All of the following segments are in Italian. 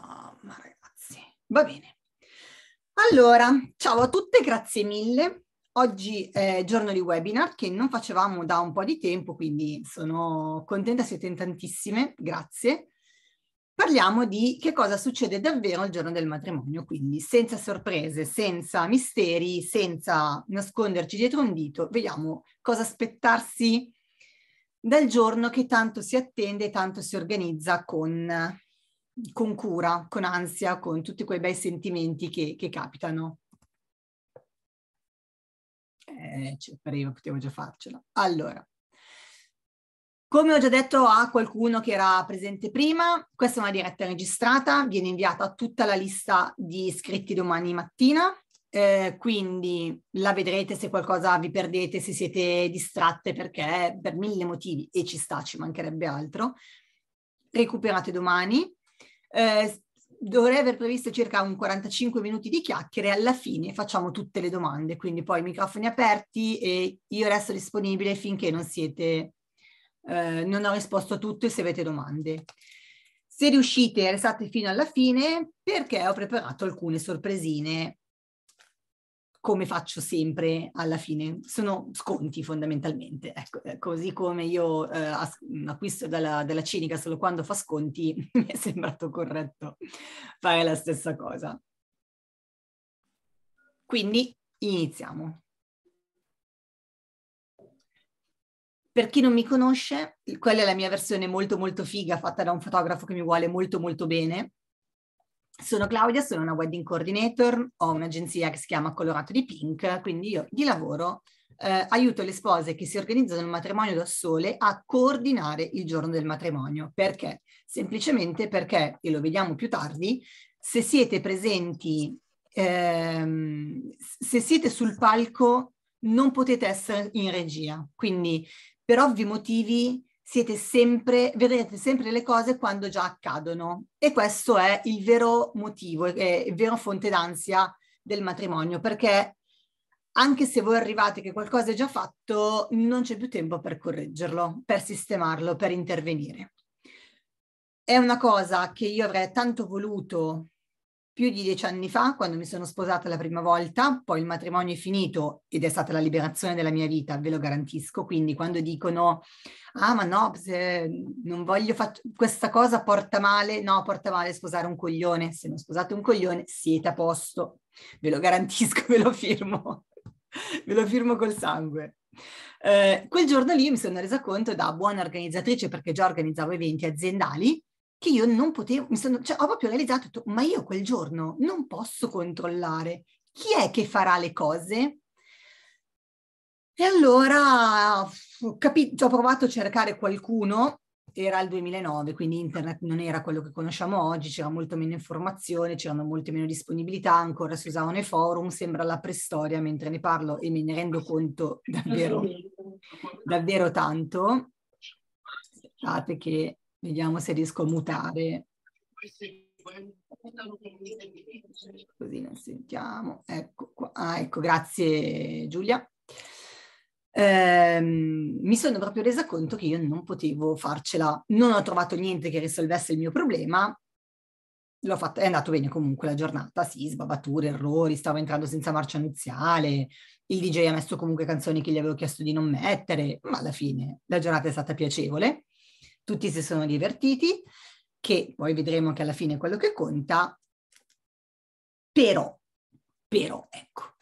Mamma ragazzi, va bene. Allora, ciao a tutte, grazie mille. Oggi è giorno di webinar che non facevamo da un po' di tempo, quindi sono contenta, siete in tantissime, grazie. Parliamo di che cosa succede davvero il giorno del matrimonio, quindi senza sorprese, senza misteri, senza nasconderci dietro un dito, vediamo cosa aspettarsi dal giorno che tanto si attende e tanto si organizza con con cura, con ansia, con tutti quei bei sentimenti che, che capitano. Eh, ci pareva, potevo già farcela. Allora, come ho già detto a qualcuno che era presente prima, questa è una diretta registrata, viene inviata tutta la lista di iscritti domani mattina, eh, quindi la vedrete se qualcosa vi perdete, se siete distratte perché per mille motivi, e ci sta, ci mancherebbe altro, recuperate domani. Eh, dovrei aver previsto circa un 45 minuti di chiacchiere alla fine facciamo tutte le domande, quindi poi microfoni aperti e io resto disponibile finché non siete, eh, non ho risposto a tutto e se avete domande. Se riuscite, restate fino alla fine perché ho preparato alcune sorpresine come faccio sempre alla fine, sono sconti fondamentalmente, ecco, eh, così come io eh, mm, acquisto dalla, dalla, cinica solo quando fa sconti, mi è sembrato corretto fare la stessa cosa. Quindi iniziamo. Per chi non mi conosce, quella è la mia versione molto molto figa fatta da un fotografo che mi vuole molto molto bene, sono Claudia, sono una wedding coordinator, ho un'agenzia che si chiama Colorato di Pink, quindi io di lavoro eh, aiuto le spose che si organizzano il matrimonio da sole a coordinare il giorno del matrimonio. Perché? Semplicemente perché, e lo vediamo più tardi, se siete presenti, ehm, se siete sul palco, non potete essere in regia. Quindi, per ovvi motivi, siete sempre, vedrete sempre le cose quando già accadono. E questo è il vero motivo, è la vera fonte d'ansia del matrimonio, perché anche se voi arrivate che qualcosa è già fatto, non c'è più tempo per correggerlo, per sistemarlo, per intervenire. È una cosa che io avrei tanto voluto più di dieci anni fa, quando mi sono sposata la prima volta, poi il matrimonio è finito ed è stata la liberazione della mia vita, ve lo garantisco. Quindi quando dicono, ah ma no, non voglio fare questa cosa porta male, no, porta male sposare un coglione. Se non sposate un coglione siete a posto, ve lo garantisco, ve lo firmo, ve lo firmo col sangue. Eh, quel giorno lì mi sono resa conto da buona organizzatrice, perché già organizzavo eventi aziendali, che io non potevo, sono, cioè, ho proprio realizzato, detto, ma io quel giorno non posso controllare chi è che farà le cose. E allora ho, ho provato a cercare qualcuno, era il 2009, quindi internet non era quello che conosciamo oggi, c'era molto meno informazione, c'erano molte meno disponibilità, ancora si usavano i forum, sembra la preistoria mentre ne parlo e me ne rendo conto davvero, davvero tanto. Aspettate che Vediamo se riesco a mutare. Così non sentiamo. Ecco qua. Ah, ecco, grazie Giulia. Eh, mi sono proprio resa conto che io non potevo farcela, non ho trovato niente che risolvesse il mio problema. L'ho fatto, è andato bene comunque la giornata, sì, sbavature, errori, stavo entrando senza marcia nuziale, il DJ ha messo comunque canzoni che gli avevo chiesto di non mettere, ma alla fine la giornata è stata piacevole tutti si sono divertiti, che poi vedremo che alla fine è quello che conta, però, però, ecco.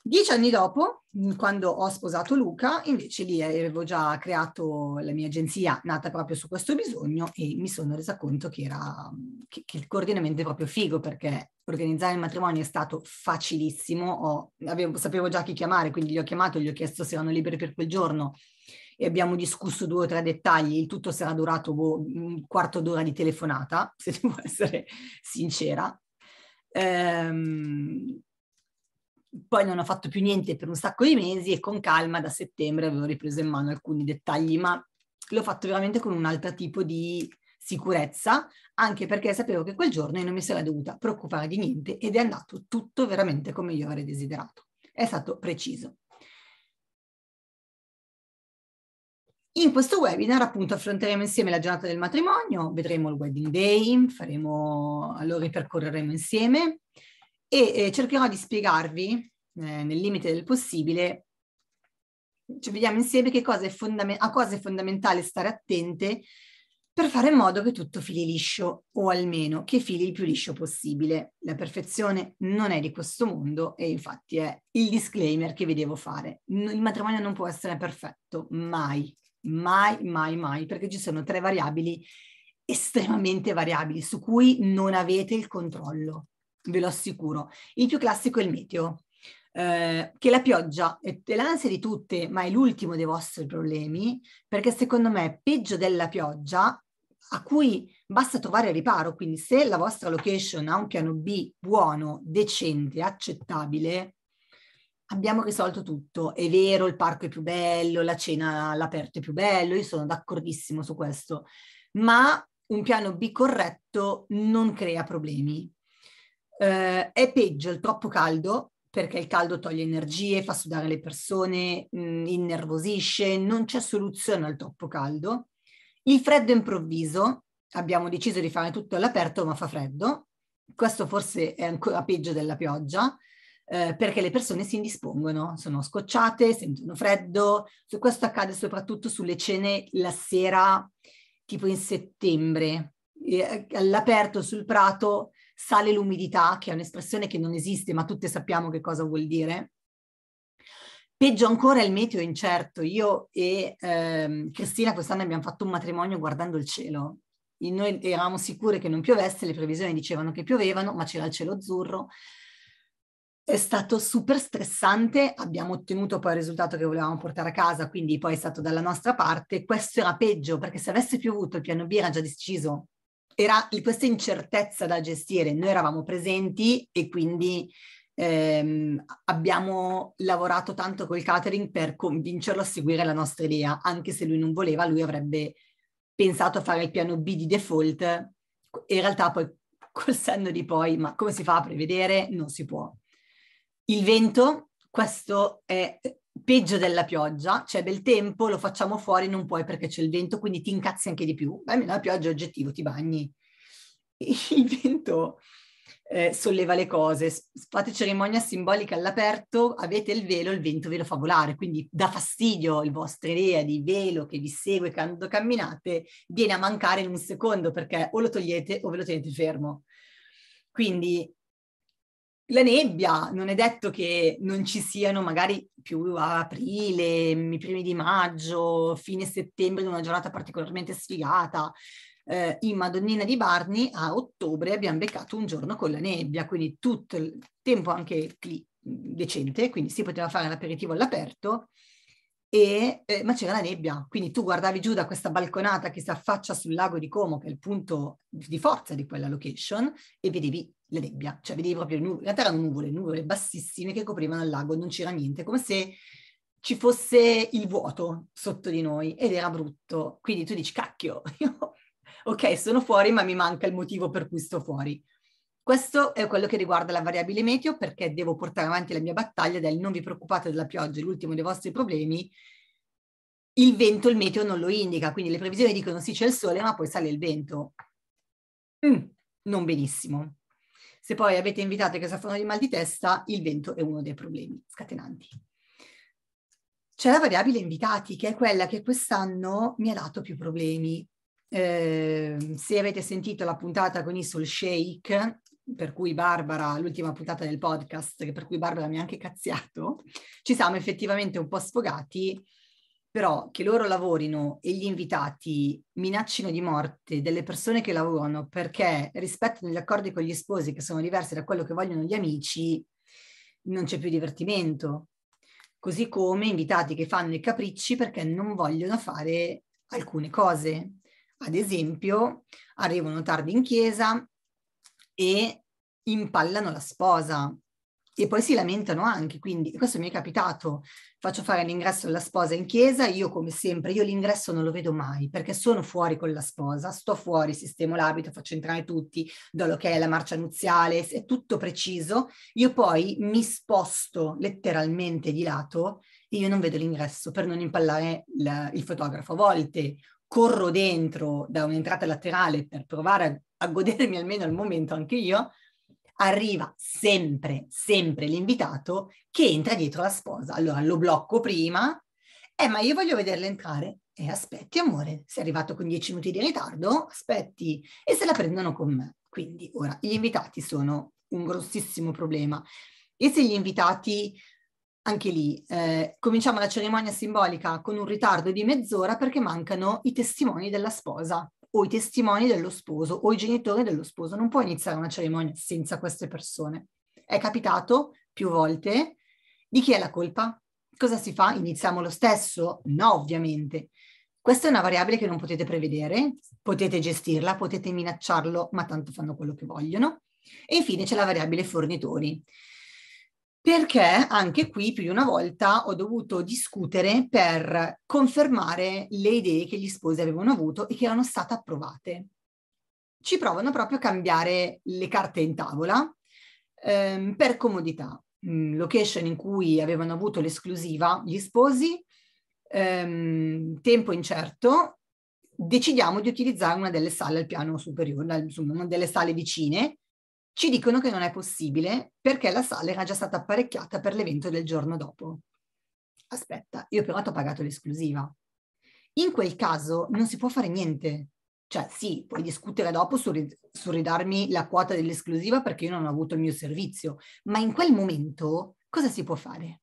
Dieci anni dopo, quando ho sposato Luca, invece lì avevo già creato la mia agenzia nata proprio su questo bisogno e mi sono resa conto che, era, che, che il coordinamento è proprio figo perché organizzare il matrimonio è stato facilissimo, ho, avevo, sapevo già chi chiamare, quindi li ho chiamato, gli ho chiesto se erano liberi per quel giorno e abbiamo discusso due o tre dettagli, il tutto sarà durato boh, un quarto d'ora di telefonata, se devo essere sincera. Ehm, poi non ho fatto più niente per un sacco di mesi e con calma da settembre avevo ripreso in mano alcuni dettagli, ma l'ho fatto veramente con un altro tipo di sicurezza, anche perché sapevo che quel giorno io non mi sarei dovuta preoccupare di niente ed è andato tutto veramente come io avrei desiderato. È stato preciso. In questo webinar appunto affronteremo insieme la giornata del matrimonio, vedremo il wedding day, faremo, lo ripercorreremo insieme e eh, cercherò di spiegarvi eh, nel limite del possibile, cioè vediamo insieme cosa a cosa è fondamentale stare attente per fare in modo che tutto fili liscio o almeno che fili il più liscio possibile. La perfezione non è di questo mondo e infatti è il disclaimer che vi devo fare. Il matrimonio non può essere perfetto, mai mai, mai, mai, perché ci sono tre variabili estremamente variabili su cui non avete il controllo, ve lo assicuro. Il più classico è il meteo, eh, che la pioggia è, è l'ansia di tutte, ma è l'ultimo dei vostri problemi, perché secondo me peggio della pioggia a cui basta trovare riparo, quindi se la vostra location ha un piano B buono, decente, accettabile, abbiamo risolto tutto. È vero, il parco è più bello, la cena all'aperto è più bello, io sono d'accordissimo su questo, ma un piano B corretto non crea problemi. Eh, è peggio il troppo caldo, perché il caldo toglie energie, fa sudare le persone, mh, mm, innervosisce, non c'è soluzione al troppo caldo. Il freddo improvviso, abbiamo deciso di fare tutto all'aperto, ma fa freddo. Questo forse è ancora peggio della pioggia. Eh, perché le persone si indispongono, sono scocciate, sentono freddo. Questo accade soprattutto sulle cene la sera, tipo in settembre. Eh, all'aperto sul prato sale l'umidità, che è un'espressione che non esiste, ma tutte sappiamo che cosa vuol dire. Peggio ancora il meteo incerto. Io e ehm, Cristina quest'anno abbiamo fatto un matrimonio guardando il cielo. E noi eravamo sicure che non piovesse, le previsioni dicevano che piovevano, ma c'era il cielo azzurro, è stato super stressante, abbiamo ottenuto poi il risultato che volevamo portare a casa, quindi poi è stato dalla nostra parte. Questo era peggio perché se avesse piovuto il piano B era già deciso, era questa incertezza da gestire. Noi eravamo presenti e quindi ehm, abbiamo lavorato tanto col catering per convincerlo a seguire la nostra idea, anche se lui non voleva, lui avrebbe pensato a fare il piano B di default. In realtà poi col senno di poi, ma come si fa a prevedere? Non si può. Il vento, questo è peggio della pioggia, c'è cioè bel tempo, lo facciamo fuori, non puoi perché c'è il vento, quindi ti incazzi anche di più. Beh, la pioggia è oggettivo, ti bagni. Il vento eh, solleva le cose, fate cerimonia simbolica all'aperto, avete il velo, il vento ve lo fa volare, quindi dà fastidio il vostro idea di velo che vi segue quando camminate, viene a mancare in un secondo perché o lo togliete o ve lo tenete fermo. Quindi la nebbia, non è detto che non ci siano magari più a aprile, i primi di maggio, fine settembre, in una giornata particolarmente sfigata. Eh, in Madonnina di Barni a ottobre abbiamo beccato un giorno con la nebbia, quindi tutto il tempo anche lì mm, decente, quindi si poteva fare l'aperitivo all'aperto, e, eh, ma c'era la nebbia, quindi tu guardavi giù da questa balconata che si affaccia sul lago di Como, che è il punto di forza di quella location, e vedevi la nebbia, cioè vedevi proprio nuvole, in realtà erano nuvole, nuvole bassissime che coprivano il lago, non c'era niente, come se ci fosse il vuoto sotto di noi ed era brutto. Quindi tu dici, cacchio, io, ok, sono fuori ma mi manca il motivo per cui sto fuori. Questo è quello che riguarda la variabile meteo perché devo portare avanti la mia battaglia del non vi preoccupate della pioggia, l'ultimo dei vostri problemi. Il vento, il meteo non lo indica, quindi le previsioni dicono sì c'è il sole ma poi sale il vento. Mm, non benissimo. Se poi avete invitate che soffrono di mal di testa, il vento è uno dei problemi scatenanti. C'è la variabile invitati, che è quella che quest'anno mi ha dato più problemi. Eh, se avete sentito la puntata con i Soul Shake, per cui Barbara, l'ultima puntata del podcast, per cui Barbara mi ha anche cazziato, ci siamo effettivamente un po' sfogati però che loro lavorino e gli invitati minaccino di morte delle persone che lavorano perché rispettano gli accordi con gli sposi che sono diversi da quello che vogliono gli amici, non c'è più divertimento. Così come invitati che fanno i capricci perché non vogliono fare alcune cose. Ad esempio, arrivano tardi in chiesa e impallano la sposa e poi si lamentano anche, quindi questo mi è capitato, faccio fare l'ingresso della sposa in chiesa, io come sempre, io l'ingresso non lo vedo mai perché sono fuori con la sposa, sto fuori, sistemo l'abito, faccio entrare tutti, do l'ok alla marcia nuziale, è tutto preciso, io poi mi sposto letteralmente di lato e io non vedo l'ingresso per non impallare la, il fotografo a volte, corro dentro da un'entrata laterale per provare a, a godermi almeno al momento anche io, arriva sempre, sempre l'invitato che entra dietro la sposa. Allora lo blocco prima, eh ma io voglio vederla entrare. E eh, aspetti amore, sei arrivato con dieci minuti di ritardo, aspetti e se la prendono con me. Quindi ora gli invitati sono un grossissimo problema. E se gli invitati, anche lì, eh, cominciamo la cerimonia simbolica con un ritardo di mezz'ora perché mancano i testimoni della sposa o i testimoni dello sposo o i genitori dello sposo. Non può iniziare una cerimonia senza queste persone. È capitato più volte. Di chi è la colpa? Cosa si fa? Iniziamo lo stesso? No, ovviamente. Questa è una variabile che non potete prevedere, potete gestirla, potete minacciarlo, ma tanto fanno quello che vogliono. E infine c'è la variabile fornitori perché anche qui più di una volta ho dovuto discutere per confermare le idee che gli sposi avevano avuto e che erano state approvate. Ci provano proprio a cambiare le carte in tavola ehm, per comodità. Mm, location in cui avevano avuto l'esclusiva gli sposi, ehm, tempo incerto, decidiamo di utilizzare una delle sale al piano superiore, una delle sale vicine, ci dicono che non è possibile perché la sala era già stata apparecchiata per l'evento del giorno dopo. Aspetta, io però ti ho pagato l'esclusiva. In quel caso non si può fare niente. Cioè sì, puoi discutere dopo su, ri- su ridarmi la quota dell'esclusiva perché io non ho avuto il mio servizio, ma in quel momento cosa si può fare?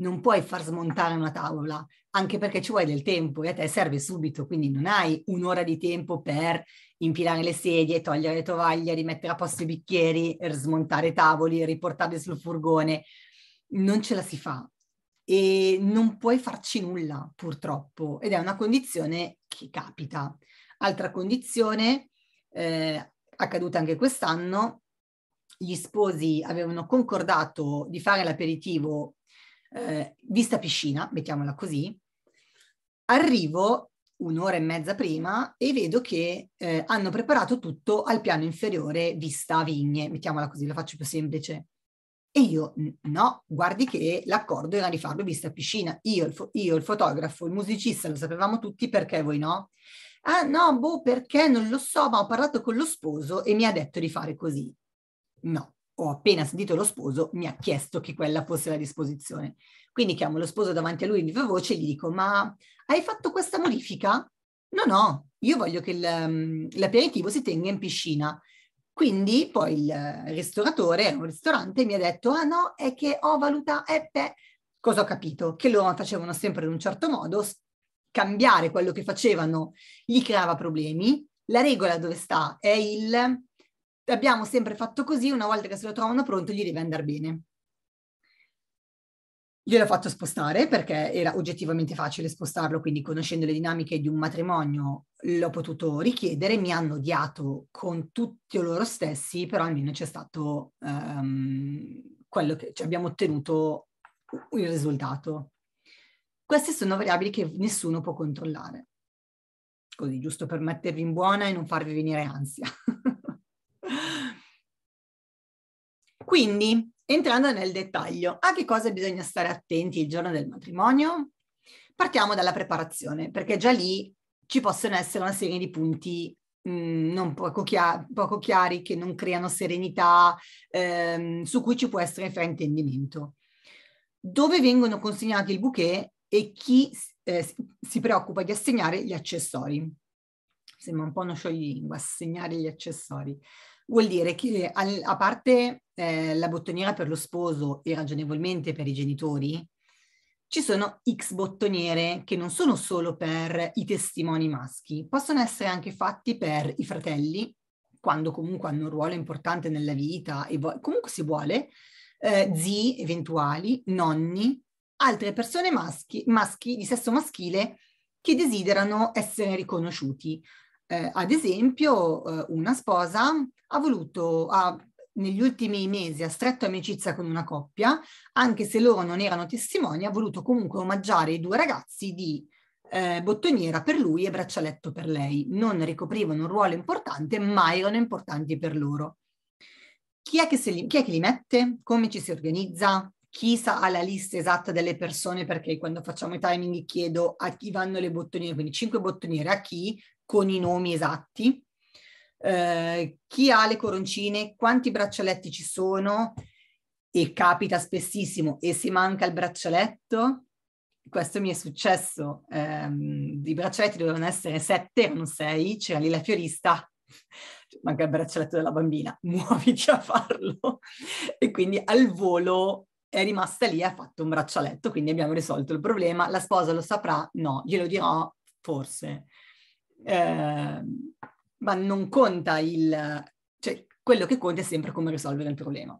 non puoi far smontare una tavola, anche perché ci vuole del tempo e a te serve subito, quindi non hai un'ora di tempo per impilare le sedie, togliere le tovaglie, rimettere a posto i bicchieri, smontare tavoli, riportarli sul furgone. Non ce la si fa e non puoi farci nulla, purtroppo, ed è una condizione che capita. Altra condizione, eh, accaduta anche quest'anno, gli sposi avevano concordato di fare l'aperitivo eh, vista piscina, mettiamola così, arrivo un'ora e mezza prima e vedo che eh, hanno preparato tutto al piano inferiore vista vigne, mettiamola così, la faccio più semplice. E io no, guardi che l'accordo era di farlo vista piscina. Io il, fo- io, il fotografo, il musicista, lo sapevamo tutti, perché voi no? Ah no, boh, perché non lo so, ma ho parlato con lo sposo e mi ha detto di fare così. No, ho appena sentito lo sposo, mi ha chiesto che quella fosse la disposizione. Quindi chiamo lo sposo davanti a lui in viva voce e gli dico, ma hai fatto questa modifica? No, no, io voglio che mm, l'aperitivo si tenga in piscina. Quindi poi il ristoratore, un ristorante, mi ha detto, ah no, è che ho valutato, eh, cosa ho capito? Che loro facevano sempre in un certo modo, cambiare quello che facevano gli creava problemi. La regola dove sta è il abbiamo sempre fatto così, una volta che se lo trovano pronto gli deve andare bene. Gliel'ho fatto spostare perché era oggettivamente facile spostarlo, quindi conoscendo le dinamiche di un matrimonio l'ho potuto richiedere, mi hanno odiato con tutti loro stessi, però almeno c'è stato um, quello che cioè abbiamo ottenuto il risultato. Queste sono variabili che nessuno può controllare. Così, giusto per mettervi in buona e non farvi venire ansia. Quindi, entrando nel dettaglio, a che cosa bisogna stare attenti il giorno del matrimonio? Partiamo dalla preparazione, perché già lì ci possono essere una serie di punti mh, mm, non poco, chia- poco, chiari che non creano serenità, ehm, su cui ci può essere fraintendimento. Dove vengono consegnati il bouquet e chi eh, si preoccupa di assegnare gli accessori. Sembra un po' uno scioglilingua, assegnare gli accessori. Vuol dire che a parte eh, la bottoniera per lo sposo e ragionevolmente per i genitori, ci sono X bottoniere che non sono solo per i testimoni maschi, possono essere anche fatti per i fratelli, quando comunque hanno un ruolo importante nella vita e vo- comunque si vuole, eh, zii eventuali, nonni, altre persone maschi, maschi di sesso maschile che desiderano essere riconosciuti. Eh, ad esempio, eh, una sposa ha voluto, ha negli ultimi mesi ha stretto amicizia con una coppia, anche se loro non erano testimoni, ha voluto comunque omaggiare i due ragazzi di eh, bottoniera per lui e braccialetto per lei. Non ricoprivano un ruolo importante, ma erano importanti per loro. Chi è che, li, chi è che li mette? Come ci si organizza? Chi sa ha la lista esatta delle persone? Perché quando facciamo i timing chiedo a chi vanno le bottoniere, quindi cinque bottoniere, a chi con i nomi esatti eh, chi ha le coroncine, quanti braccialetti ci sono e capita spessissimo e se manca il braccialetto, questo mi è successo, ehm, i braccialetti dovevano essere sette, erano sei, c'era lì la fiorista, cioè, manca il braccialetto della bambina, muoviti a farlo e quindi al volo è rimasta lì e ha fatto un braccialetto, quindi abbiamo risolto il problema, la sposa lo saprà? No, glielo dirò forse. Eh, ma non conta il... cioè quello che conta è sempre come risolvere il problema.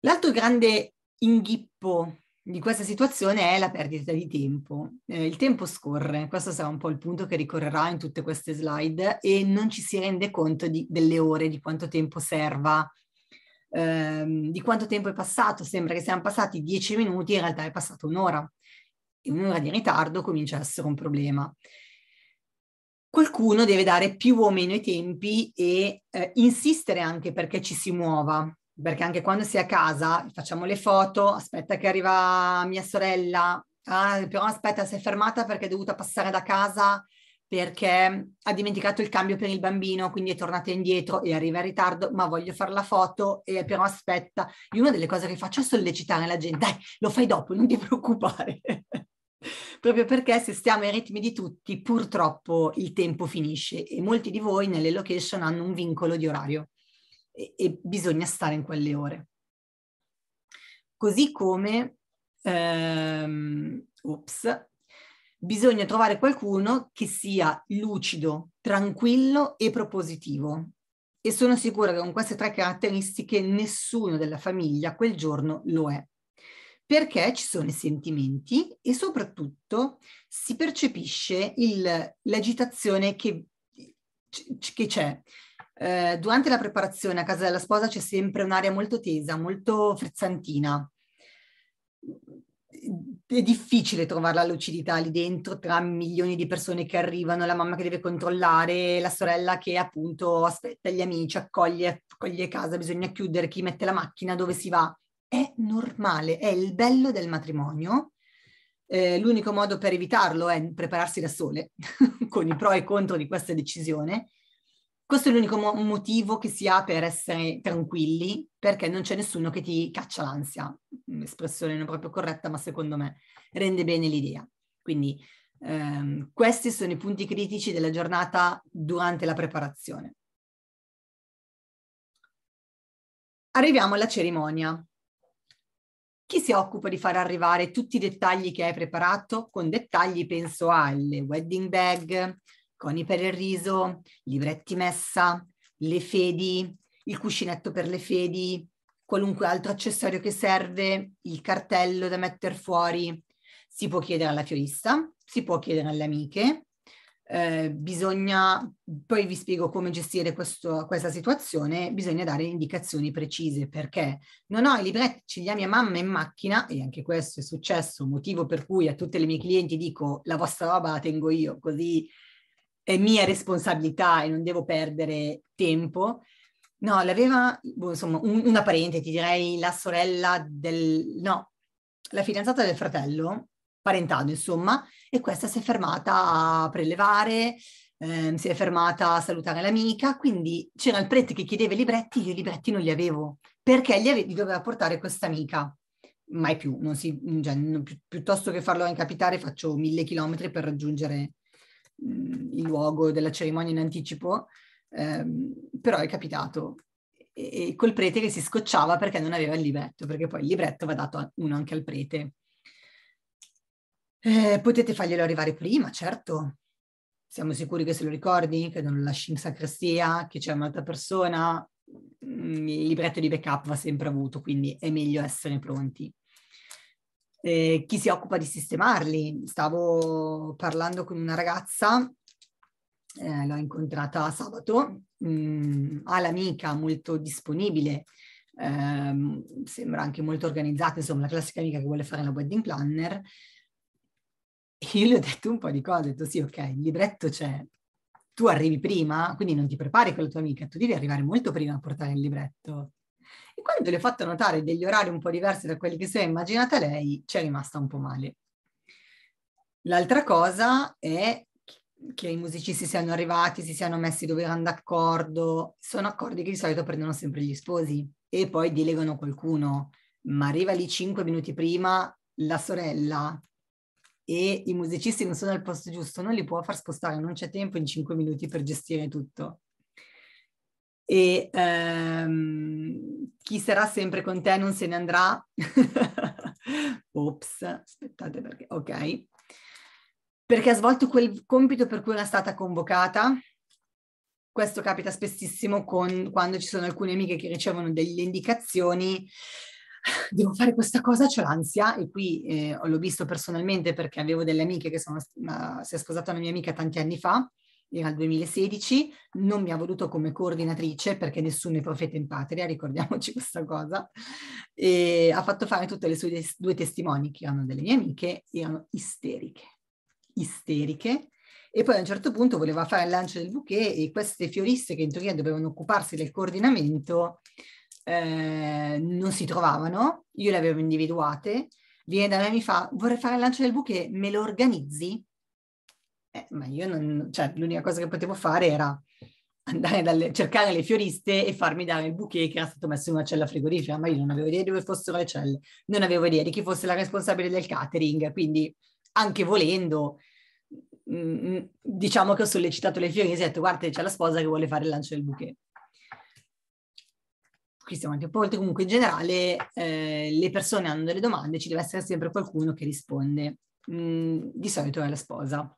L'altro grande inghippo di questa situazione è la perdita di tempo. Eh, il tempo scorre, questo sarà un po' il punto che ricorrerà in tutte queste slide e non ci si rende conto di, delle ore, di quanto tempo serva, ehm, di quanto tempo è passato. Sembra che siamo passati dieci minuti, in realtà è passata un'ora. E un'ora di ritardo comincia ad essere un problema qualcuno deve dare più o meno i tempi e eh, insistere anche perché ci si muova, perché anche quando si è a casa facciamo le foto, aspetta che arriva mia sorella, ah, però aspetta si è fermata perché è dovuta passare da casa perché ha dimenticato il cambio per il bambino, quindi è tornata indietro e arriva in ritardo, ma voglio fare la foto e però aspetta. Io una delle cose che faccio è sollecitare la gente, dai, lo fai dopo, non ti preoccupare. proprio perché se stiamo ai ritmi di tutti purtroppo il tempo finisce e molti di voi nelle location hanno un vincolo di orario e, e bisogna stare in quelle ore. Così come, ehm, ops, bisogna trovare qualcuno che sia lucido, tranquillo e propositivo. E sono sicura che con queste tre caratteristiche nessuno della famiglia quel giorno lo è perché ci sono i sentimenti e soprattutto si percepisce il, l'agitazione che, che c'è. Eh, durante la preparazione a casa della sposa c'è sempre un'area molto tesa, molto frizzantina. È difficile trovare la lucidità lì dentro tra milioni di persone che arrivano, la mamma che deve controllare, la sorella che appunto aspetta gli amici, accoglie, accoglie casa, bisogna chiudere, chi mette la macchina, dove si va è normale, è il bello del matrimonio. Eh, l'unico modo per evitarlo è prepararsi da sole, con i pro e contro di questa decisione. Questo è l'unico mo- motivo che si ha per essere tranquilli, perché non c'è nessuno che ti caccia l'ansia. Un'espressione non proprio corretta, ma secondo me rende bene l'idea. Quindi ehm, questi sono i punti critici della giornata durante la preparazione. Arriviamo alla cerimonia. Chi si occupa di far arrivare tutti i dettagli che hai preparato? Con dettagli penso alle wedding bag, coni per il riso, libretti messa, le fedi, il cuscinetto per le fedi, qualunque altro accessorio che serve, il cartello da mettere fuori. Si può chiedere alla fiorista, si può chiedere alle amiche, eh, bisogna, poi vi spiego come gestire questo, questa situazione, bisogna dare indicazioni precise perché non ho i libretti, ce li ha mia mamma in macchina e anche questo è successo, motivo per cui a tutte le mie clienti dico la vostra roba la tengo io, così è mia responsabilità e non devo perdere tempo. No, l'aveva, boh, insomma, un, una parente, ti direi la sorella del, no, la fidanzata del fratello, parentado, insomma, e questa si è fermata a prelevare, ehm, si è fermata a salutare l'amica, quindi c'era il prete che chiedeva i libretti, io i libretti non li avevo, perché li, ave- li doveva portare questa amica. Mai più, si, cioè, non, pi- piuttosto che farlo incapitare faccio mille chilometri per raggiungere mh, mhmm, il luogo della cerimonia in anticipo, ehm, però è capitato. E, e col prete che si scocciava perché non aveva il libretto, perché poi il libretto va dato a, uno anche al prete eh, potete farglielo arrivare prima, certo. Siamo sicuri che se lo ricordi, che non lo lasci in sacrestia, che c'è un'altra persona. Mm, il libretto di backup va sempre avuto, quindi è meglio essere pronti. Eh, chi si occupa di sistemarli? Stavo parlando con una ragazza, eh, l'ho incontrata sabato, mh, mm, ha l'amica molto disponibile, ehm, sembra anche molto organizzata, insomma la classica amica che vuole fare la wedding planner io gli ho detto un po' di cose, ho detto sì, ok, il libretto c'è, tu arrivi prima, quindi non ti prepari con la tua amica, tu devi arrivare molto prima a portare il libretto. E quando le ho fatto notare degli orari un po' diversi da quelli che si è immaginata lei, ci è rimasta un po' male. L'altra cosa è che i musicisti siano arrivati, si siano messi dove erano d'accordo, sono accordi che di solito prendono sempre gli sposi e poi delegano qualcuno, ma arriva lì cinque minuti prima la sorella e i musicisti non sono al posto giusto, non li può far spostare, non c'è tempo in 5 minuti per gestire tutto. E ehm, chi sarà sempre con te non se ne andrà. Ops, aspettate perché, ok. Perché ha svolto quel compito per cui era stata convocata. Questo capita spessissimo con, quando ci sono alcune amiche che ricevono delle indicazioni devo fare questa cosa, ho l'ansia e qui eh, l'ho visto personalmente perché avevo delle amiche che sono, uh, si è sposata una mia amica tanti anni fa, era il 2016, non mi ha voluto come coordinatrice perché nessuno è profeta in patria, ricordiamoci questa cosa, e ha fatto fare tutte le sue des- due testimoni che erano delle mie amiche, erano isteriche, isteriche, e poi a un certo punto voleva fare il lancio del bouquet e queste fioriste che in teoria dovevano occuparsi del coordinamento eh, non si trovavano, io le avevo individuate, viene da me e mi fa vorrei fare il lancio del bouquet, me lo organizzi? Eh, ma io non, cioè l'unica cosa che potevo fare era andare dalle, cercare le fioriste e farmi dare il bouquet che era stato messo in una cella frigorifera, ma io non avevo idea di dove fossero le celle, non avevo idea di chi fosse la responsabile del catering, quindi anche volendo, mm, mm, diciamo che ho sollecitato le fioriste e ho detto guarda c'è la sposa che vuole fare il lancio del bouquet. Cristiano Mantiopolti, comunque in generale eh, le persone hanno delle domande, ci deve essere sempre qualcuno che risponde. Mm, di solito è la sposa.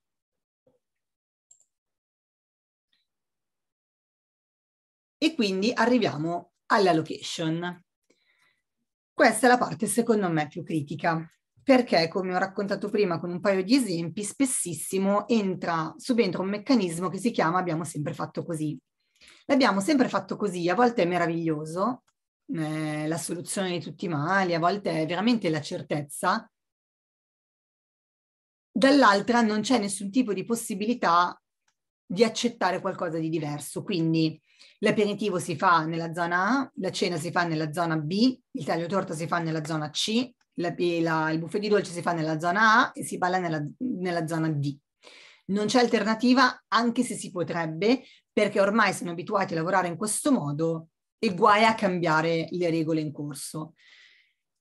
E quindi arriviamo alla location. Questa è la parte secondo me più critica, perché come ho raccontato prima con un paio di esempi, spessissimo entra, subentra un meccanismo che si chiama abbiamo sempre fatto così, L'abbiamo sempre fatto così, a volte è meraviglioso, eh, la soluzione di tutti i mali, a volte è veramente la certezza, dall'altra non c'è nessun tipo di possibilità di accettare qualcosa di diverso. Quindi l'aperitivo si fa nella zona A, la cena si fa nella zona B, il taglio torta si fa nella zona C, la, la, il buffet di dolci si fa nella zona A e si balla nella, nella zona D non c'è alternativa anche se si potrebbe, perché ormai sono abituati a lavorare in questo modo e guai a cambiare le regole in corso.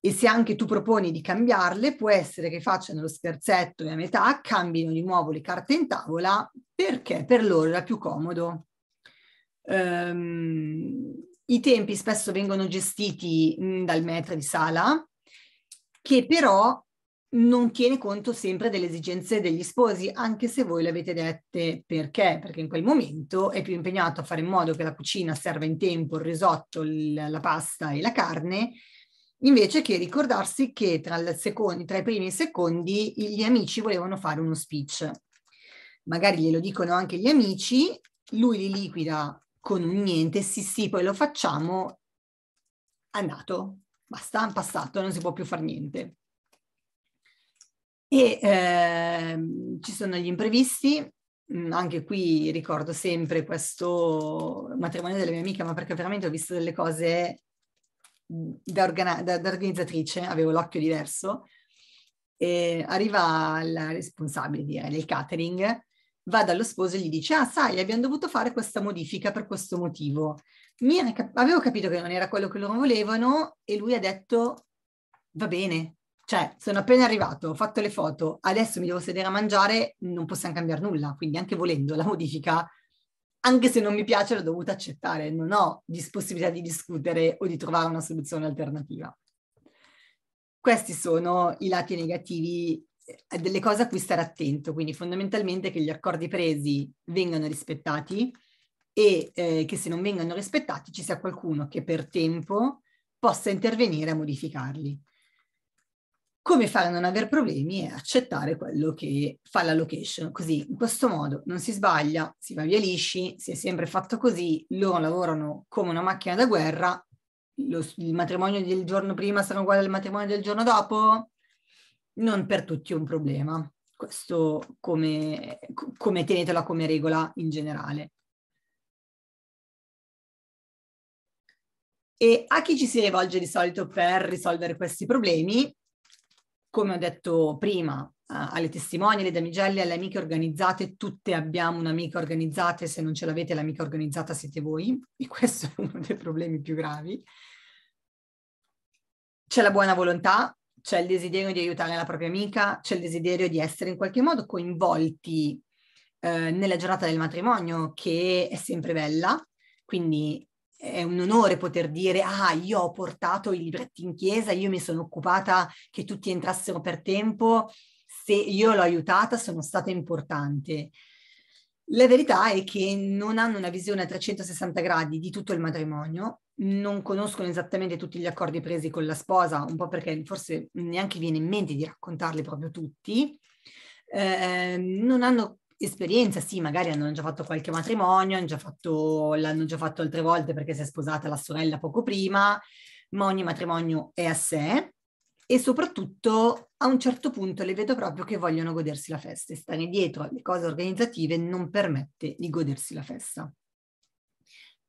E se anche tu proponi di cambiarle, può essere che facciano lo scherzetto e a metà cambino di nuovo le carte in tavola perché per loro era più comodo. Um, I tempi spesso vengono gestiti mh, mm, dal metro di sala, che però non tiene conto sempre delle esigenze degli sposi, anche se voi le avete dette perché, perché in quel momento è più impegnato a fare in modo che la cucina serva in tempo il risotto, il, la pasta e la carne, invece che ricordarsi che tra, secondo, tra i primi e i secondi gli amici volevano fare uno speech. Magari glielo dicono anche gli amici, lui li liquida con un niente, sì sì, poi lo facciamo, andato, basta, passato, non si può più fare niente. E ehm, ci sono gli imprevisti, mm, anche qui ricordo sempre questo matrimonio della mia amica, ma perché veramente ho visto delle cose mm, da, organ- da, da organizzatrice, avevo l'occhio diverso. E arriva la responsabile direi, del catering, va dallo sposo e gli dice, ah sai, abbiamo dovuto fare questa modifica per questo motivo. Mi cap- avevo capito che non era quello che loro volevano e lui ha detto, va bene, cioè, sono appena arrivato, ho fatto le foto, adesso mi devo sedere a mangiare, non possiamo cambiare nulla, quindi anche volendo la modifica, anche se non mi piace, l'ho dovuta accettare, non ho disponibilità di discutere o di trovare una soluzione alternativa. Questi sono i lati negativi eh, delle cose a cui stare attento, quindi fondamentalmente che gli accordi presi vengano rispettati e eh, che se non vengano rispettati ci sia qualcuno che per tempo possa intervenire a modificarli. Come fare a non avere problemi e accettare quello che fa la location, così in questo modo non si sbaglia, si va via lisci, si è sempre fatto così, loro lavorano come una macchina da guerra, lo, il matrimonio del giorno prima sarà uguale al matrimonio del giorno dopo, non per tutti è un problema. Questo come, come tenetela come regola in generale. E a chi ci si rivolge di solito per risolvere questi problemi? come ho detto prima, alle testimoni, alle damigelle, alle amiche organizzate, tutte abbiamo un'amica organizzata e se non ce l'avete l'amica organizzata siete voi e questo è uno dei problemi più gravi. C'è la buona volontà, c'è il desiderio di aiutare la propria amica, c'è il desiderio di essere in qualche modo coinvolti eh, nella giornata del matrimonio che è sempre bella, quindi è un onore poter dire ah io ho portato i libretti in chiesa, io mi sono occupata che tutti entrassero per tempo, se io l'ho aiutata sono stata importante. La verità è che non hanno una visione a 360 gradi di tutto il matrimonio, non conoscono esattamente tutti gli accordi presi con la sposa, un po' perché forse neanche viene in mente di raccontarli proprio tutti, eh, non hanno esperienza, sì, magari hanno già fatto qualche matrimonio, hanno già fatto, l'hanno già fatto altre volte perché si è sposata la sorella poco prima, ma ogni matrimonio è a sé e soprattutto a un certo punto le vedo proprio che vogliono godersi la festa e stare dietro alle cose organizzative non permette di godersi la festa.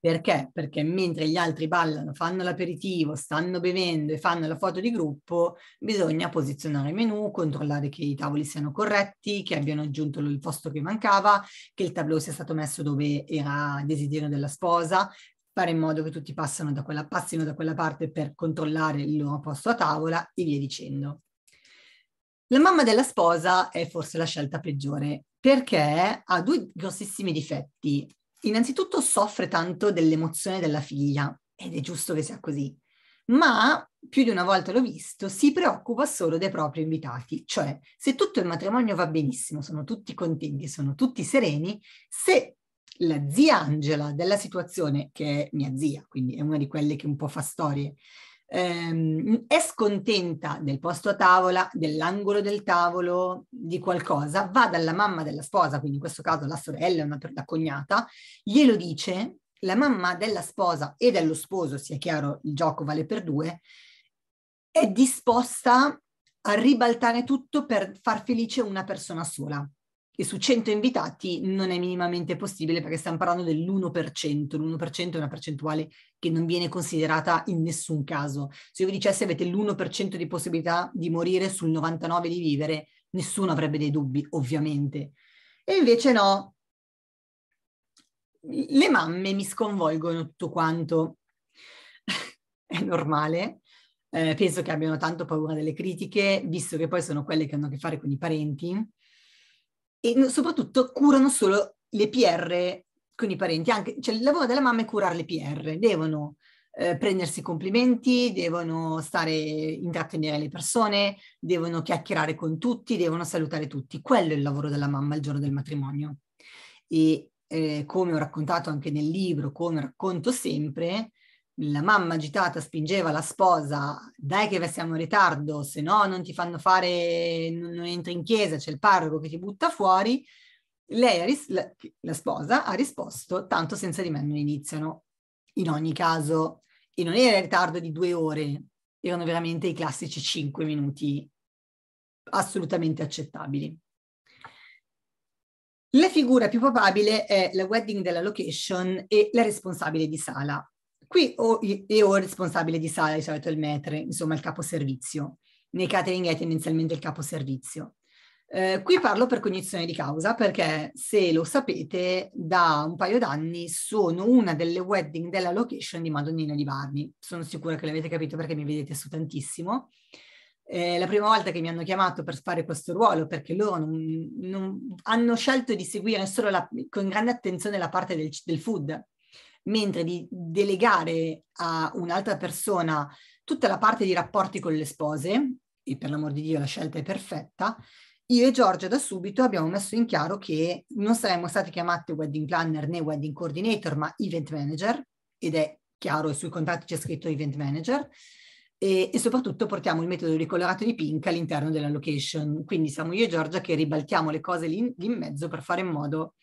Perché? Perché mentre gli altri ballano, fanno l'aperitivo, stanno bevendo e fanno la foto di gruppo, bisogna posizionare i menu, controllare che i tavoli siano corretti, che abbiano aggiunto il posto che mancava, che il tableau sia stato messo dove era desiderio della sposa, fare in modo che tutti da quella, passino da quella parte per controllare il loro posto a tavola e via dicendo. La mamma della sposa è forse la scelta peggiore perché ha due grossissimi difetti innanzitutto soffre tanto dell'emozione della figlia, ed è giusto che sia così, ma più di una volta l'ho visto, si preoccupa solo dei propri invitati, cioè se tutto il matrimonio va benissimo, sono tutti contenti, sono tutti sereni, se la zia Angela della situazione, che è mia zia, quindi è una di quelle che un po' fa storie, ehm, è scontenta del posto a tavola, dell'angolo del tavolo, di qualcosa, va dalla mamma della sposa, quindi in questo caso la sorella, una, la cognata, glielo dice, la mamma della sposa e dello sposo, sia chiaro, il gioco vale per due, è disposta a ribaltare tutto per far felice una persona sola e su 100 invitati non è minimamente possibile perché stiamo parlando dell'1%, l'1% è una percentuale che non viene considerata in nessun caso. Se io vi dicessi avete l'1% di possibilità di morire sul 99% di vivere, nessuno avrebbe dei dubbi, ovviamente. E invece no, le mamme mi sconvolgono tutto quanto, è normale. Eh, penso che abbiano tanto paura delle critiche, visto che poi sono quelle che hanno a che fare con i parenti e soprattutto curano solo le PR con i parenti, anche, cioè il lavoro della mamma è curare le PR, devono eh, prendersi complimenti, devono stare, intrattenere le persone, devono chiacchierare con tutti, devono salutare tutti, quello è il lavoro della mamma il giorno del matrimonio. E eh, come ho raccontato anche nel libro, come racconto sempre, la mamma agitata spingeva la sposa, dai che siamo in ritardo, se no non ti fanno fare, non entri in chiesa, c'è il parroco che ti butta fuori, lei, la, la sposa, ha risposto, tanto senza di me non iniziano. In ogni caso, e non era in ritardo di due ore, erano veramente i classici cinque minuti assolutamente accettabili. La figura più probabile è la wedding della location e la responsabile di sala. Qui ho, è o il responsabile di sala, di solito il metre, insomma il capo servizio. Nei catering è tendenzialmente il caposervizio. Eh, qui parlo per cognizione di causa perché, se lo sapete, da un paio d'anni sono una delle wedding della location di Madonnina di Barni. Sono sicura che l'avete capito perché mi vedete su tantissimo. Eh, la prima volta che mi hanno chiamato per fare questo ruolo, perché loro non, non hanno scelto di seguire solo la, con grande attenzione la parte del, del food, mentre di delegare a un'altra persona tutta la parte di rapporti con le spose, e per l'amor di Dio la scelta è perfetta, io e Giorgia da subito abbiamo messo in chiaro che non saremmo stati chiamate wedding planner né wedding coordinator, ma event manager, ed è chiaro, sui contratti c'è scritto event manager, e, e soprattutto portiamo il metodo ricolorato di Pink all'interno della location. Quindi siamo io e Giorgia che ribaltiamo le cose lì, lì in mezzo per fare in modo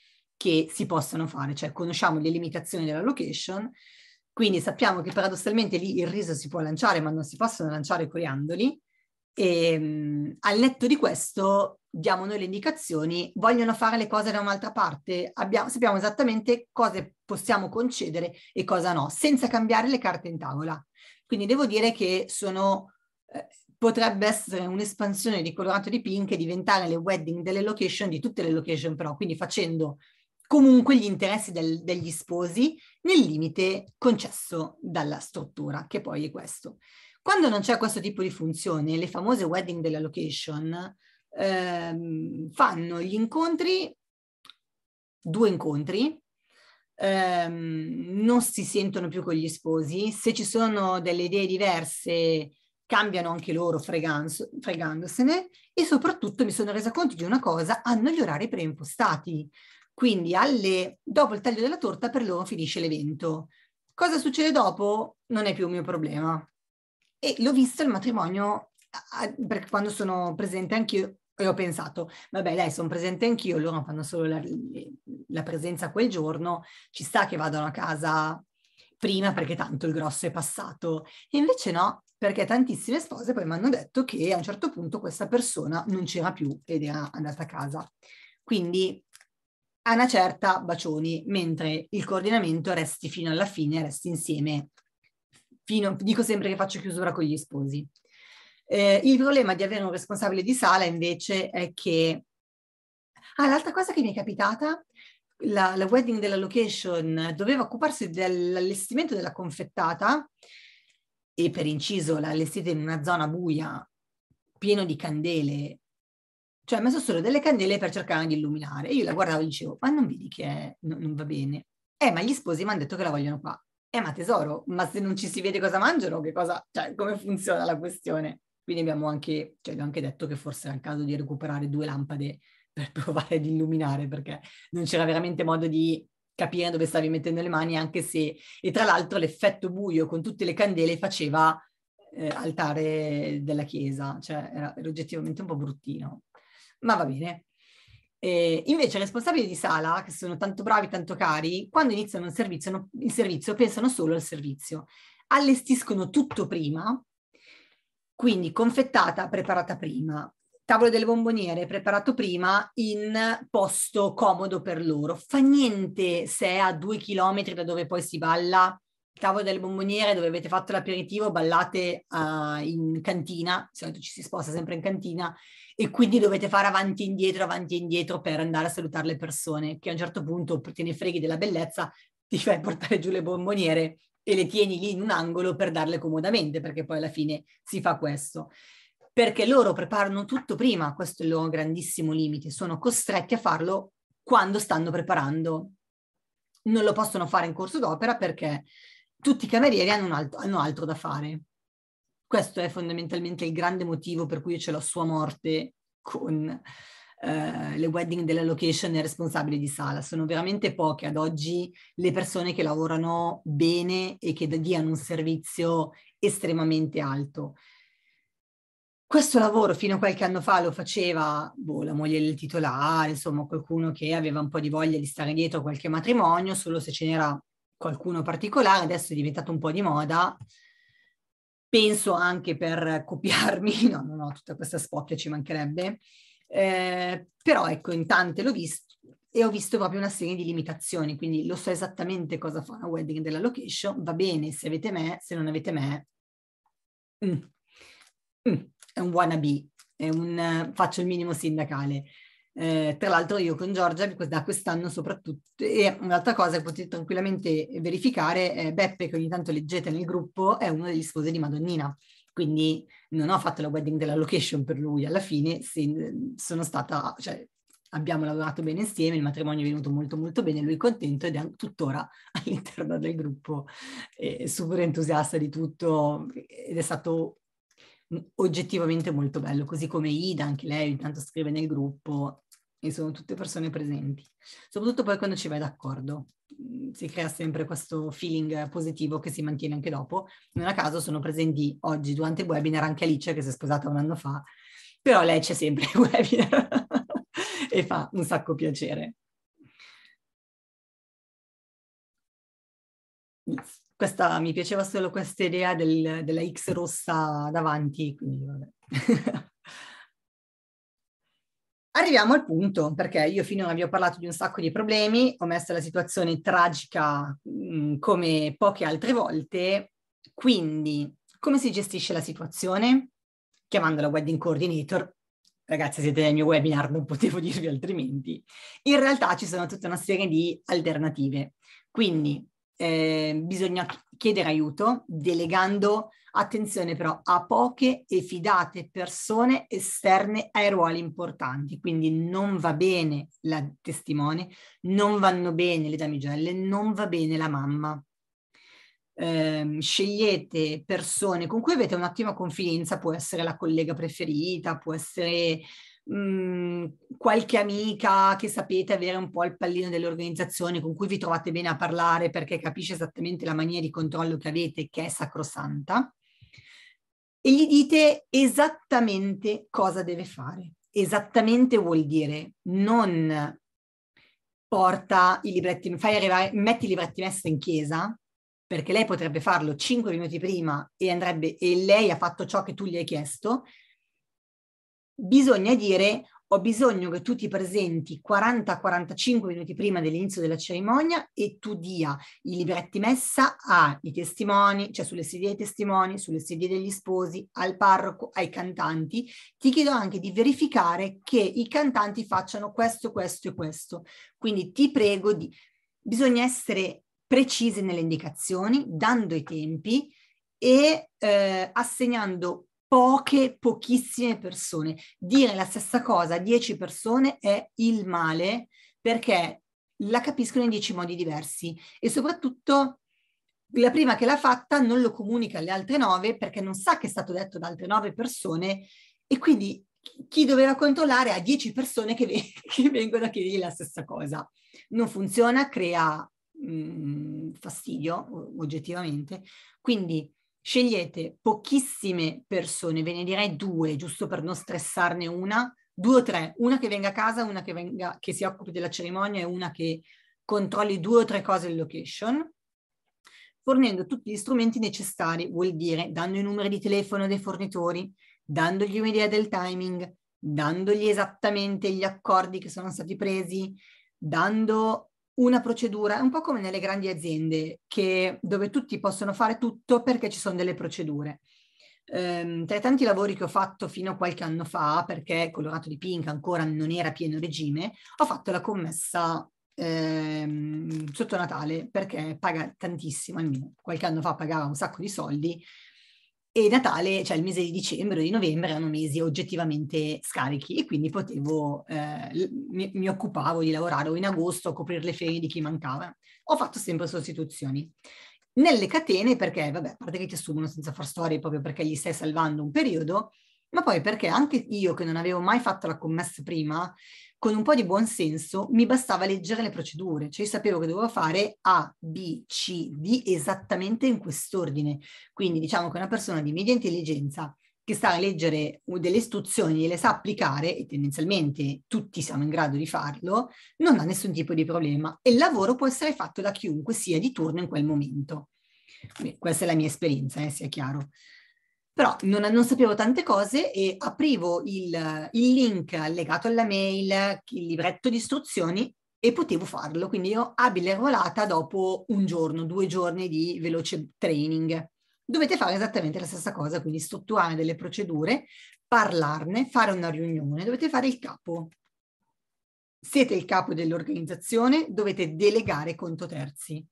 che si possono fare, cioè conosciamo le limitazioni della location, quindi sappiamo che paradossalmente lì il riso si può lanciare, ma non si possono lanciare coriandoli. E, ehm, al netto di questo diamo noi le indicazioni, vogliono fare le cose da un'altra parte, abbiamo, sappiamo esattamente cosa possiamo concedere e cosa no, senza cambiare le carte in tavola. Quindi devo dire che sono, eh, potrebbe essere un'espansione di colorato di pink e diventare le wedding delle location, di tutte le location però, quindi facendo comunque gli interessi del, degli sposi nel limite concesso dalla struttura, che poi è questo. Quando non c'è questo tipo di funzione, le famose wedding dell'allocation ehm, fanno gli incontri, due incontri, ehm, non si sentono più con gli sposi, se ci sono delle idee diverse cambiano anche loro freganso, fregandosene e soprattutto mi sono resa conto di una cosa, hanno gli orari preimpostati. Quindi alle, dopo il taglio della torta per loro finisce l'evento. Cosa succede dopo non è più un mio problema. E l'ho visto il matrimonio, perché quando sono presente anch'io e ho pensato, vabbè, lei sono presente anch'io, loro fanno solo la, la, presenza quel giorno, ci sta che vadano a casa prima perché tanto il grosso è passato. E invece no, perché tantissime spose poi mi hanno detto che a un certo punto questa persona non c'era più ed era andata a casa. Quindi a una certa bacioni, mentre il coordinamento resti fino alla fine, resti insieme. Fino, dico sempre che faccio chiusura con gli sposi. Eh, il problema di avere un responsabile di sala invece è che... Ah, l'altra cosa che mi è capitata, la, la wedding della location doveva occuparsi dell'allestimento della confettata e per inciso la allestita in una zona buia, pieno di candele cioè, ha messo solo delle candele per cercare di illuminare. E io la guardavo e dicevo, ma non vedi che è, non, non va bene? Eh, ma gli sposi mi hanno detto che la vogliono qua. Eh, ma tesoro, ma se non ci si vede cosa mangiano, che cosa, cioè, come funziona la questione? Quindi abbiamo anche, cioè, abbiamo anche detto che forse era il caso di recuperare due lampade per provare ad illuminare, perché non c'era veramente modo di capire dove stavi mettendo le mani, anche se... E tra l'altro l'effetto buio con tutte le candele faceva eh, altare della chiesa, cioè era, era oggettivamente un po' bruttino ma va bene. Eh, invece i responsabili di sala, che sono tanto bravi, tanto cari, quando iniziano il servizio, il servizio pensano solo al servizio, allestiscono tutto prima, quindi confettata preparata prima, tavolo delle bomboniere preparato prima in posto comodo per loro. Fa niente se è a due chilometri da dove poi si balla tavolo delle bomboniere dove avete fatto l'aperitivo, ballate uh, in cantina, di solito ci si sposta sempre in cantina, e quindi dovete fare avanti e indietro, avanti e indietro per andare a salutare le persone, che a un certo punto te ne freghi della bellezza, ti fai portare giù le bomboniere e le tieni lì in un angolo per darle comodamente, perché poi alla fine si fa questo. Perché loro preparano tutto prima, questo è il loro grandissimo limite, sono costretti a farlo quando stanno preparando. Non lo possono fare in corso d'opera perché tutti i camerieri hanno altro, hanno altro da fare. Questo è fondamentalmente il grande motivo per cui c'è la sua morte con Uh, le wedding della location e responsabili di sala. Sono veramente poche ad oggi le persone che lavorano bene e che diano un servizio estremamente alto. Questo lavoro fino a qualche anno fa lo faceva boh, la moglie del titolare, insomma qualcuno che aveva un po' di voglia di stare dietro a qualche matrimonio, solo se ce n'era qualcuno particolare, adesso è diventato un po' di moda, penso anche per copiarmi, no, non ho tutta questa spocchia, ci mancherebbe, eh, però ecco, in tante l'ho visto e ho visto proprio una serie di limitazioni, quindi lo so esattamente cosa fa una wedding della location, va bene se avete me, se non avete me, mm. Mm. è un wannabe, è un uh, faccio il minimo sindacale. Eh, tra l'altro io con Giorgia da quest'anno soprattutto e un'altra cosa che potete tranquillamente verificare, eh, Beppe che ogni tanto leggete nel gruppo è uno degli sposi di Madonnina, quindi non ho fatto la wedding della location per lui alla fine, se, sono stata, cioè, abbiamo lavorato bene insieme, il matrimonio è venuto molto molto bene, lui è contento ed è tuttora all'interno del gruppo, è super entusiasta di tutto ed è stato oggettivamente molto bello, così come Ida, anche lei intanto scrive nel gruppo, e sono tutte persone presenti, soprattutto poi quando ci vai d'accordo. Mm, si crea sempre questo feeling positivo che si mantiene anche dopo. Non a caso sono presenti oggi durante il webinar anche Alice che si è sposata un anno fa, però lei c'è sempre il webinar e fa un sacco piacere. Questa, mi piaceva solo questa idea del, della X rossa davanti, quindi vabbè. Arriviamo al punto, perché io finora vi ho parlato di un sacco di problemi, ho messo la situazione tragica mh, mm, come poche altre volte, quindi come si gestisce la situazione? Chiamando la wedding coordinator. Ragazzi, siete nel mio webinar, non potevo dirvi altrimenti. In realtà ci sono tutta una serie di alternative, quindi eh, bisogna chiedere aiuto delegando Attenzione però a poche e fidate persone esterne ai ruoli importanti, quindi non va bene la testimone, non vanno bene le damigelle, non va bene la mamma. Eh, scegliete persone con cui avete un'ottima confidenza, può essere la collega preferita, può essere mhmm, qualche amica che sapete avere un po' il pallino dell'organizzazione, con cui vi trovate bene a parlare perché capisce esattamente la maniera di controllo che avete, che è sacrosanta e gli dite esattamente cosa deve fare. Esattamente vuol dire non porta i libretti, fai arrivare, metti i libretti messi in chiesa, perché lei potrebbe farlo cinque minuti prima e, andrebbe, e lei ha fatto ciò che tu gli hai chiesto, bisogna dire ho bisogno che tu ti presenti 40-45 minuti prima dell'inizio della cerimonia e tu dia i libretti messa ai testimoni, cioè sulle sedie dei testimoni, sulle sedie degli sposi, al parroco, ai cantanti. Ti chiedo anche di verificare che i cantanti facciano questo, questo e questo. Quindi ti prego di... Bisogna essere precisi nelle indicazioni, dando i tempi e eh, assegnando poche, pochissime persone. Dire la stessa cosa a 10 persone è il male perché la capiscono in 10 modi diversi e soprattutto la prima che l'ha fatta non lo comunica alle altre 9 perché non sa che è stato detto da altre 9 persone e quindi chi doveva controllare ha 10 persone che, v- che, vengono a chiedergli la stessa cosa. Non funziona, crea mh, mm, fastidio oggettivamente. Quindi scegliete pochissime persone, ve ne direi due, giusto per non stressarne una, due o tre, una che venga a casa, una che, venga, che si occupi della cerimonia e una che controlli due o tre cose in location, fornendo tutti gli strumenti necessari, vuol dire dando i numeri di telefono dei fornitori, dandogli un'idea del timing, dandogli esattamente gli accordi che sono stati presi, dando una procedura, è un po' come nelle grandi aziende, che, dove tutti possono fare tutto perché ci sono delle procedure. Um, tra i tanti lavori che ho fatto fino a qualche anno fa, perché Colorato di Pink ancora non era pieno regime, ho fatto la commessa ehm, sotto Natale perché paga tantissimo, almeno qualche anno fa pagava un sacco di soldi e Natale, cioè il mese di dicembre o di novembre, erano mesi oggettivamente scarichi e quindi potevo, eh, mi, mi, occupavo di lavorare o in agosto a coprire le ferie di chi mancava. Ho fatto sempre sostituzioni. Nelle catene, perché, vabbè, a parte che ti assumono senza far storie proprio perché gli stai salvando un periodo, ma poi perché anche io che non avevo mai fatto la commessa prima, con un po' di buon senso mi bastava leggere le procedure, cioè io sapevo che dovevo fare A, B, C, D esattamente in quest'ordine. Quindi diciamo che una persona di media intelligenza che sa leggere delle istruzioni e le sa applicare, e tendenzialmente tutti siamo in grado di farlo, non ha nessun tipo di problema e il lavoro può essere fatto da chiunque sia di turno in quel momento. Quindi questa è la mia esperienza, eh, sia chiaro però non, non, sapevo tante cose e aprivo il, il link legato alla mail, il libretto di istruzioni e potevo farlo. Quindi io abile volata dopo un giorno, due giorni di veloce training. Dovete fare esattamente la stessa cosa, quindi strutturare delle procedure, parlarne, fare una riunione, dovete fare il capo. Siete il capo dell'organizzazione, dovete delegare conto terzi.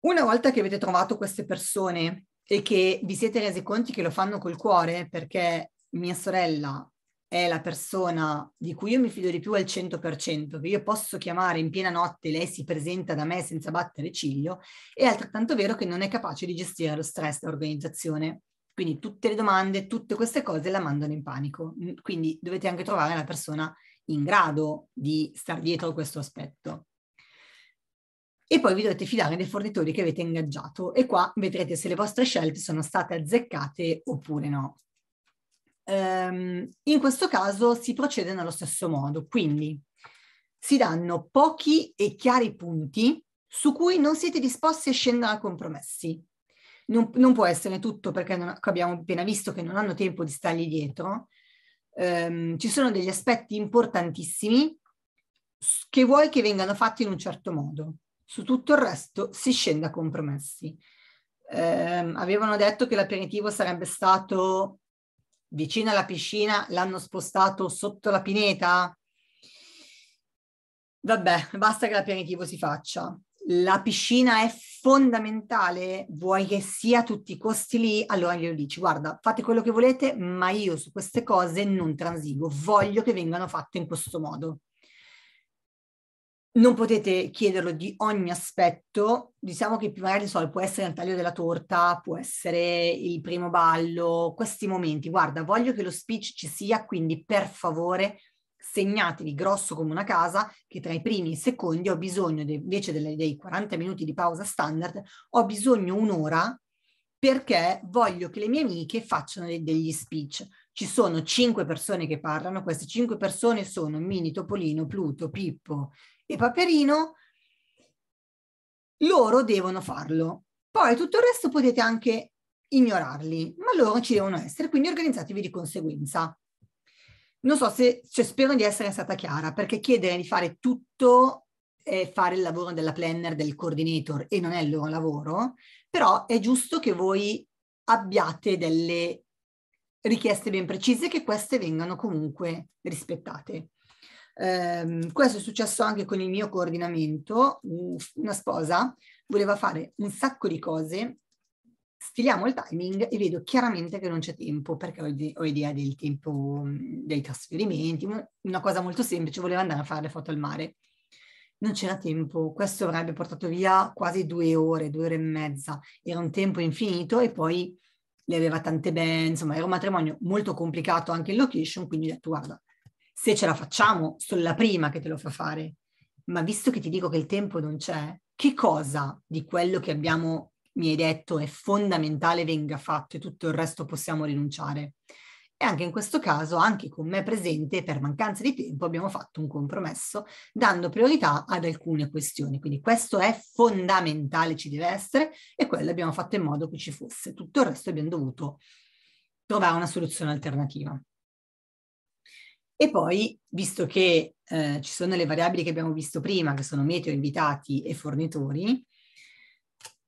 Una volta che avete trovato queste persone e che vi siete resi conti che lo fanno col cuore perché mia sorella è la persona di cui io mi fido di più al 100%, che io posso chiamare in piena notte, lei si presenta da me senza battere ciglio, è altrettanto vero che non è capace di gestire lo stress dell'organizzazione. Quindi tutte le domande, tutte queste cose la mandano in panico. Quindi dovete anche trovare la persona in grado di star dietro a questo aspetto e poi vi dovete fidare dei fornitori che avete ingaggiato e qua vedrete se le vostre scelte sono state azzeccate oppure no. Um, in questo caso si procede nello stesso modo, quindi si danno pochi e chiari punti su cui non siete disposti a scendere a compromessi. Non, non può essere tutto perché non, abbiamo appena visto che non hanno tempo di stargli dietro. Um, ci sono degli aspetti importantissimi che vuoi che vengano fatti in un certo modo su tutto il resto si scende a compromessi. Eh, avevano detto che l'aperitivo sarebbe stato vicino alla piscina, l'hanno spostato sotto la pineta. Vabbè, basta che l'aperitivo si faccia. La piscina è fondamentale, vuoi che sia a tutti i costi lì, allora glielo dici, guarda, fate quello che volete, ma io su queste cose non transigo, voglio che vengano fatte in questo modo non potete chiederlo di ogni aspetto, diciamo che più magari so, può essere il taglio della torta, può essere il primo ballo, questi momenti. Guarda, voglio che lo speech ci sia, quindi per favore segnatevi grosso come una casa che tra i primi e i secondi ho bisogno de- invece delle, dei 40 minuti di pausa standard, ho bisogno un'ora perché voglio che le mie amiche facciano de- degli speech ci sono cinque persone che parlano, queste cinque persone sono Mini, Topolino, Pluto, Pippo e Paperino, loro devono farlo. Poi tutto il resto potete anche ignorarli, ma loro ci devono essere, quindi organizzatevi di conseguenza. Non so se, cioè, spero di essere stata chiara, perché chiedere di fare tutto è fare il lavoro della planner, del coordinator, e non è il loro lavoro, però è giusto che voi abbiate delle richieste ben precise che queste vengano comunque rispettate. Eh, questo è successo anche con il mio coordinamento, una sposa voleva fare un sacco di cose, stiliamo il timing e vedo chiaramente che non c'è tempo perché ho, ide- ho idea del tempo dei trasferimenti, una cosa molto semplice, voleva andare a fare le foto al mare. Non c'era tempo, questo avrebbe portato via quasi due ore, due ore e mezza, era un tempo infinito e poi le aveva tante band, insomma era un matrimonio molto complicato anche in location, quindi ho detto guarda, se ce la facciamo, sono la prima che te lo fa fare, ma visto che ti dico che il tempo non c'è, che cosa di quello che abbiamo, mi hai detto, è fondamentale venga fatto e tutto il resto possiamo rinunciare? E anche in questo caso, anche con me presente, per mancanza di tempo abbiamo fatto un compromesso dando priorità ad alcune questioni. Quindi questo è fondamentale, ci deve essere, e quello abbiamo fatto in modo che ci fosse. Tutto il resto abbiamo dovuto trovare una soluzione alternativa. E poi, visto che eh, ci sono le variabili che abbiamo visto prima, che sono meteo, invitati e fornitori,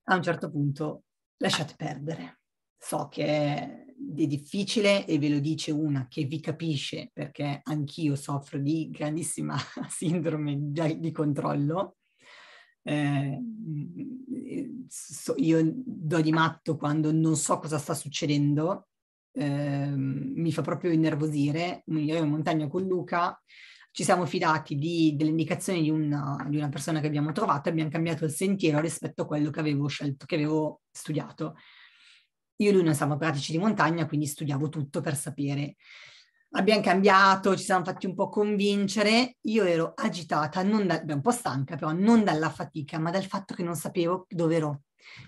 a un certo punto lasciate perdere so che è difficile e ve lo dice una che vi capisce perché anch'io soffro di grandissima sindrome di, controllo. Eh, so, io do di matto quando non so cosa sta succedendo, eh, mi fa proprio innervosire. Io in montagna con Luca ci siamo fidati di, delle indicazioni di una, di una, persona che abbiamo trovato, e abbiamo cambiato il sentiero rispetto a quello che avevo scelto, che avevo studiato. Io e lui non siamo pratici di montagna, quindi studiavo tutto per sapere. Abbiamo cambiato, ci siamo fatti un po' convincere. Io ero agitata, non da, beh, un po' stanca, però non dalla fatica, ma dal fatto che non sapevo dove ero,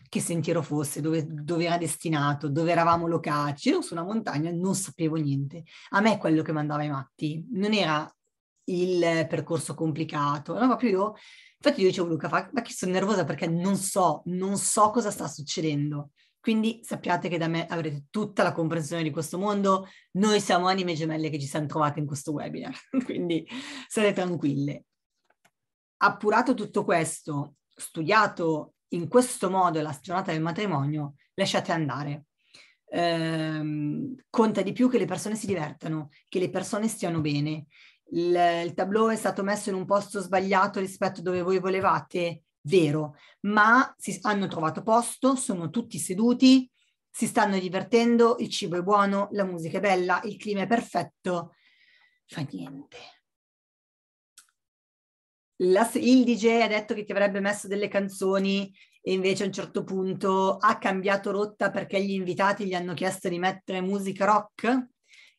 che sentiero fosse, dove, dove era destinato, dove eravamo locati. Ero su una montagna, non sapevo niente. A me quello che mandava i matti non era il percorso complicato, era proprio io Infatti io dicevo Luca, ma che sono nervosa perché non so, non so cosa sta succedendo. Quindi sappiate che da me avrete tutta la comprensione di questo mondo. Noi siamo anime gemelle che ci siamo trovate in questo webinar, quindi state tranquille. Appurato tutto questo, studiato in questo modo la giornata del matrimonio, lasciate andare. Ehm, conta di più che le persone si divertano, che le persone stiano bene. Il, il tableau è stato messo in un posto sbagliato rispetto a dove voi volevate, vero, ma si, hanno trovato posto, sono tutti seduti, si stanno divertendo, il cibo è buono, la musica è bella, il clima è perfetto, fa niente. La, il DJ ha detto che ti avrebbe messo delle canzoni e invece a un certo punto ha cambiato rotta perché gli invitati gli hanno chiesto di mettere musica rock?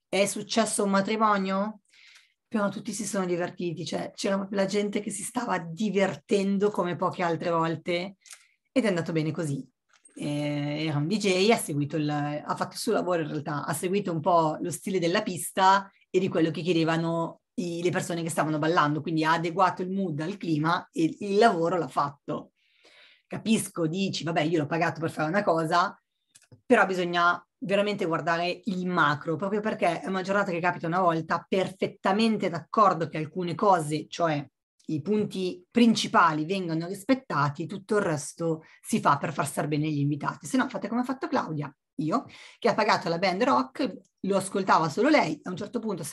È successo un matrimonio? più tutti si sono divertiti, cioè c'era proprio la gente che si stava divertendo come poche altre volte ed è andato bene così. Eh, era un DJ, ha, il, ha fatto il suo lavoro in realtà, ha seguito un po' lo stile della pista e di quello che chiedevano i, le persone che stavano ballando, quindi ha adeguato il mood al clima e il lavoro l'ha fatto. Capisco, dici, vabbè, io l'ho pagato per fare una cosa, però bisogna veramente guardare il macro, proprio perché è una giornata che capita una volta perfettamente d'accordo che alcune cose, cioè i punti principali vengano rispettati, tutto il resto si fa per far star bene gli invitati. Se no fate come ha fatto Claudia, io, che ha pagato la band rock, lo ascoltava solo lei, a un certo punto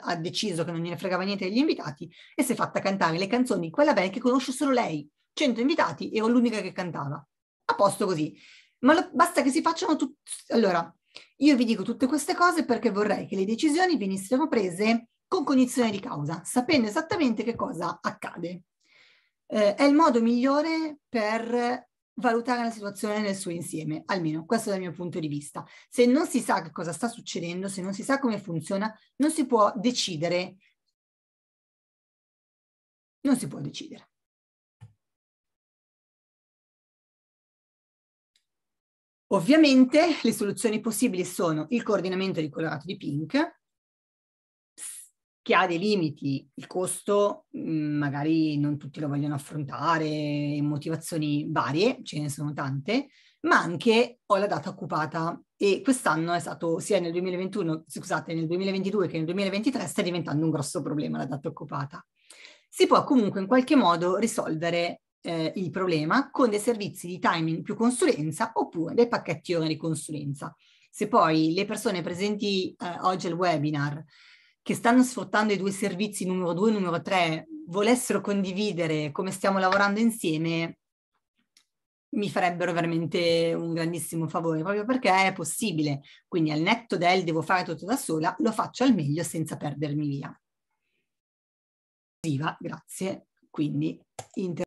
ha deciso che non gliene fregava niente degli invitati e si è fatta cantare le canzoni di quella band che conosce solo lei. 100 invitati, ero l'unica che cantava. A posto così ma lo, basta che si facciano tutti. Allora, io vi dico tutte queste cose perché vorrei che le decisioni venissero prese con cognizione di causa, sapendo esattamente che cosa accade. Eh, è il modo migliore per valutare la situazione nel suo insieme, almeno questo è il mio punto di vista. Se non si sa che cosa sta succedendo, se non si sa come funziona, non si può decidere. Non si può decidere. Ovviamente le soluzioni possibili sono il coordinamento di colorato di pink, che ha dei limiti, il costo mm, magari non tutti lo vogliono affrontare, motivazioni varie, ce ne sono tante, ma anche ho la data occupata e quest'anno è stato sia nel 2021, scusate, nel 2022 che nel 2023 sta diventando un grosso problema la data occupata. Si può comunque in qualche modo risolvere eh, il problema con dei servizi di timing più consulenza oppure dei pacchetti ore di consulenza. Se poi le persone presenti eh, oggi al webinar che stanno sfruttando i due servizi numero 2 e numero 3 volessero condividere come stiamo lavorando insieme, mi farebbero veramente un grandissimo favore, proprio perché è possibile. Quindi al netto del devo fare tutto da sola, lo faccio al meglio senza perdermi via. grazie. Quindi, inter-